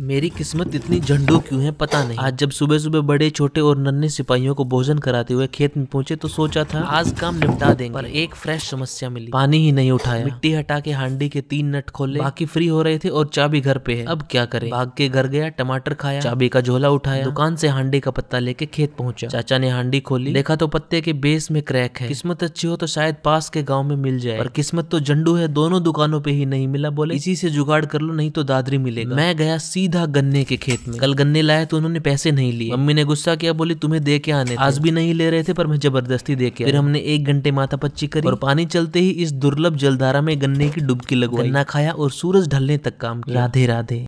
मेरी किस्मत इतनी झंडू क्यों है पता नहीं आज जब सुबह सुबह बड़े छोटे और नन्हे सिपाहियों को भोजन कराते हुए खेत में पहुंचे तो सोचा था आज काम निपटा देंगे पर एक फ्रेश समस्या मिली पानी ही नहीं उठाया मिट्टी हटा के हांडी के तीन नट खोले बाकी फ्री हो रहे थे और चाबी घर पे है अब क्या करे भाग के घर गया टमाटर खाया चाबी का झोला उठाया दुकान से हांडी का पत्ता लेके खेत पहुंचा चाचा ने हांडी खोली देखा तो पत्ते के बेस में क्रैक है किस्मत अच्छी हो तो शायद पास के गाँव में मिल जाए पर किस्मत तो झंडू है दोनों दुकानों पे ही नहीं मिला बोले इसी से जुगाड़ कर लो नहीं तो दादरी मिलेगा मैं गया सी सीधा गन्ने के खेत में कल गन्ने लाए तो उन्होंने पैसे नहीं लिए मम्मी ने गुस्सा किया बोली तुम्हें दे के आने आज भी नहीं ले रहे थे पर मैं जबरदस्ती दे के फिर हमने एक घंटे माथा पच्ची करी और पानी चलते ही इस दुर्लभ जलधारा में गन्ने की डुबकी लगवाई गन्ना खाया और सूरज ढलने तक काम किया राधे राधे